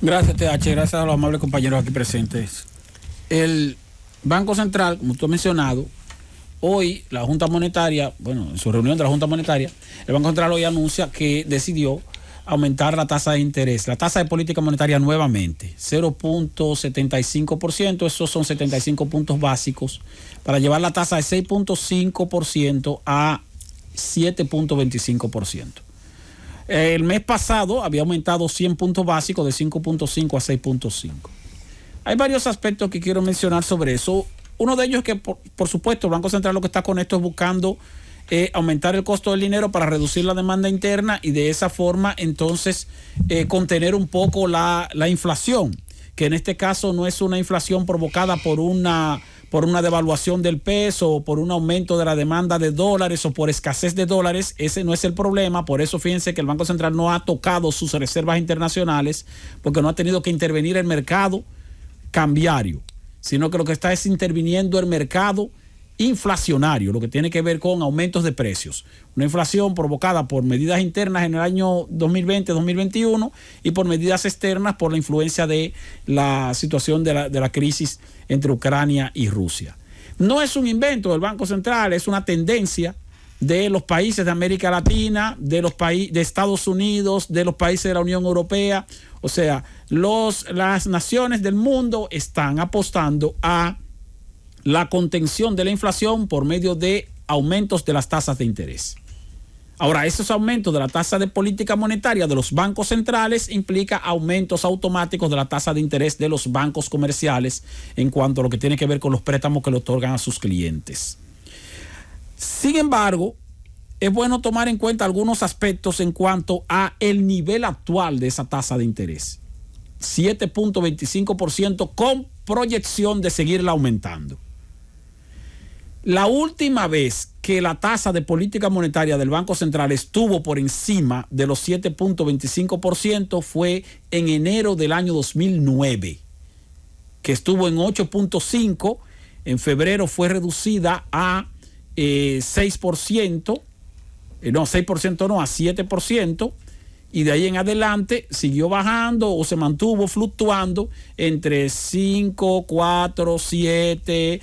Gracias, TH. Gracias a los amables compañeros aquí presentes. El Banco Central, como tú has mencionado, hoy la Junta Monetaria, bueno, en su reunión de la Junta Monetaria, el Banco Central hoy anuncia que decidió aumentar la tasa de interés, la tasa de política monetaria nuevamente, 0.75%, esos son 75 puntos básicos, para llevar la tasa de 6.5% a 7.25%. El mes pasado había aumentado 100 puntos básicos de 5.5 a 6.5. Hay varios aspectos que quiero mencionar sobre eso. Uno de ellos es que, por, supuesto, el Banco Central lo que está con esto es buscando eh, aumentar el costo del dinero para reducir la demanda interna y de esa forma entonces eh, contener un poco la inflación, que en este caso no es una inflación provocada por una por una devaluación del peso o por un aumento de la demanda de dólares o por escasez de dólares. Ese no es el problema. Por eso fíjense que el Banco Central no ha tocado sus reservas internacionales porque no ha tenido que intervenir el mercado cambiario, sino que lo que está es interviniendo el mercado inflacionario, lo que tiene que ver con aumentos de precios. Una inflación provocada por medidas internas en el año 2020-2021 y por medidas externas por la influencia de la situación de la, crisis entre Ucrania y Rusia. No es un invento del Banco Central, es una tendencia de los países de América Latina, de los países de Estados Unidos, de los países de la Unión Europea, o sea, los, las naciones del mundo están apostando a la contención de la inflación por medio de aumentos de las tasas de interés. Ahora, esos aumentos de la tasa de política monetaria de los bancos centrales implica aumentos automáticos de la tasa de interés de los bancos comerciales en cuanto a lo que tiene que ver con los préstamos que le otorgan a sus clientes. Sin embargo, es bueno tomar en cuenta algunos aspectos en cuanto a el nivel actual de esa tasa de interés. 7.25% con proyección de seguirla aumentando. La última vez que la tasa de política monetaria del Banco Central estuvo por encima de los 7.25% fue en enero del año 2009, que estuvo en 8.5%, en febrero fue reducida a 6%, eh, eh, no, 6% no, a 7%, y de ahí en adelante siguió bajando o se mantuvo fluctuando entre 5, 4, 7,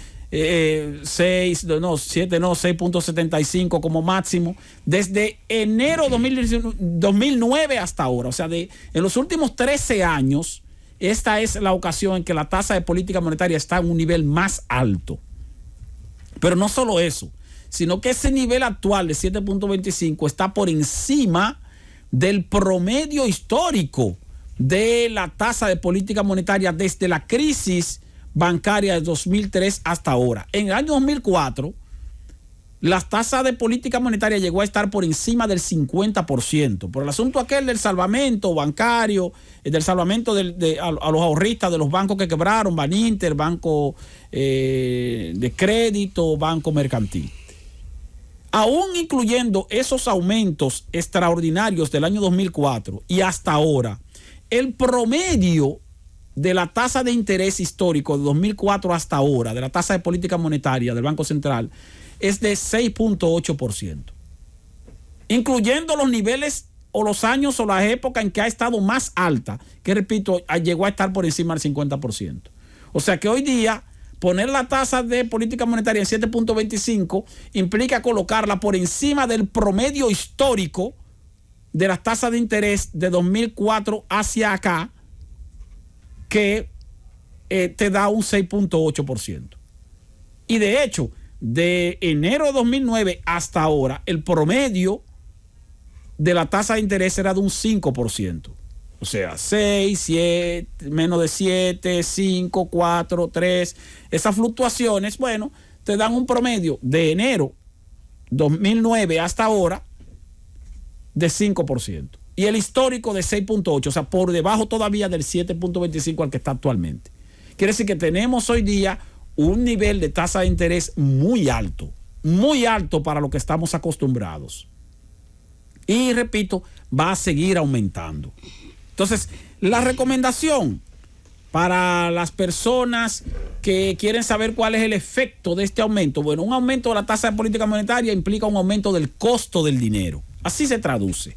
6, no, 7, no, 6.75 como máximo, desde enero de 2009 hasta ahora. O sea, de, en los últimos 13 años, esta es la ocasión en que la tasa de política monetaria está en un nivel más alto. Pero no solo eso, sino que ese nivel actual de 7.25 está por encima del promedio histórico de la tasa de política monetaria desde la crisis bancaria de 2003 hasta ahora. En el año 2004, la tasa de política monetaria llegó a estar por encima del 50%. Por el asunto aquel del salvamento bancario, eh, del salvamento de, a, los ahorristas de los bancos que quebraron, Baninter, Banco eh, de Crédito, Banco Mercantil. Aún incluyendo esos aumentos extraordinarios del año 2004 y hasta ahora, el promedio de la tasa de interés histórico de 2004 hasta ahora, de la tasa de política monetaria del Banco Central, es de 6.8%, incluyendo los niveles o los años o las épocas en que ha estado más alta, que repito, llegó a estar por encima del 50%. O sea que hoy día poner la tasa de política monetaria en 7.25 implica colocarla por encima del promedio histórico de las tasas de interés de 2004 hacia acá, que eh, te da un 6.8%. Y de hecho, de enero de 2009 hasta ahora, el promedio de la tasa de interés era de un 5%. O sea, 6, 7, menos de 7, 5, 4, 3. Esas fluctuaciones, bueno, te dan un promedio de enero 2009 hasta ahora de 5% y el histórico de 6.8, o sea, por debajo todavía del 7.25 al que está actualmente. Quiere decir que tenemos hoy día un nivel de tasa de interés muy alto, muy alto para lo que estamos acostumbrados. Y repito, va a seguir aumentando. Entonces, la recomendación para las personas que quieren saber cuál es el efecto de este aumento, bueno, un aumento de la tasa de política monetaria implica un aumento del costo del dinero. Así se traduce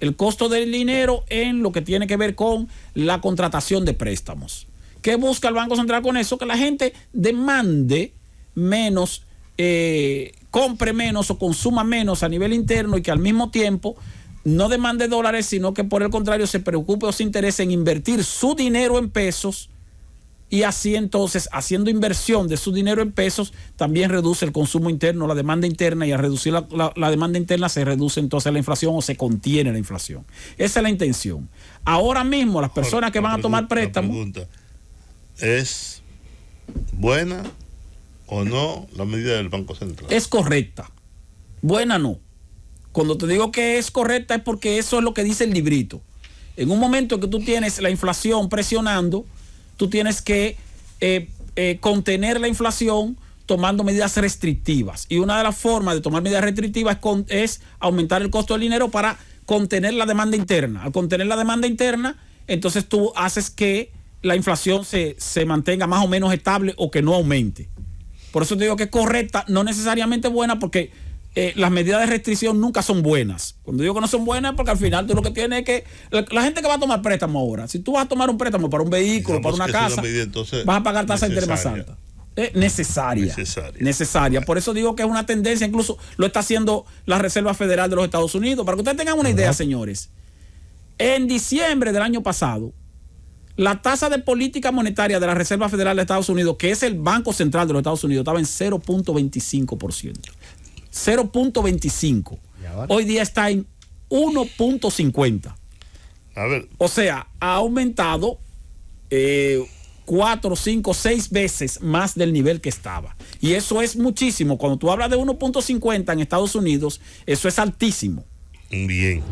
el costo del dinero en lo que tiene que ver con la contratación de préstamos. ¿Qué busca el Banco Central con eso? Que la gente demande menos, eh, compre menos o consuma menos a nivel interno y que al mismo tiempo no demande dólares, sino que por el contrario se preocupe o se interese en invertir su dinero en pesos y así entonces, haciendo inversión de su dinero en pesos, también reduce el consumo interno, la demanda interna, y al reducir la, demanda interna se reduce entonces la inflación o se contiene la inflación. Esa es la intención. Ahora mismo las personas que van a tomar préstamos... ¿es buena o no la medida del Banco Central? Es correcta. Buena no. Cuando te digo que es correcta es porque eso es lo que dice el librito. En un momento que tú tienes la inflación presionando, tú tienes que eh, eh, contener la inflación tomando medidas restrictivas. Y una de las formas de tomar medidas restrictivas es, aumentar el costo del dinero para contener la demanda interna. Al contener la demanda interna, entonces tú haces que la inflación se mantenga más o menos estable o que no aumente. Por eso te digo que es correcta, no necesariamente buena, porque eh, las medidas de restricción nunca son buenas. Cuando digo que no son buenas, porque al final tú lo que tienes es que. La, gente que va a tomar préstamo ahora, si tú vas a tomar un préstamo para un vehículo, para una casa, vas a pagar tasa de interés más alta. es necesaria. Necesaria. necesaria. Por eso digo que es una tendencia, incluso lo está haciendo la Reserva Federal de los Estados Unidos. Para que ustedes tengan una idea, señores, en diciembre del año pasado, la tasa de política monetaria de la Reserva Federal de Estados Unidos, que es el Banco Central de los Estados Unidos, estaba en 0.25%. 0.25. Hoy día está en 1.50. O sea, ha aumentado eh, 4, 5, 6 veces más del nivel que estaba. Y eso es muchísimo. Cuando tú hablas de 1.50 en Estados Unidos, eso es altísimo. Bien.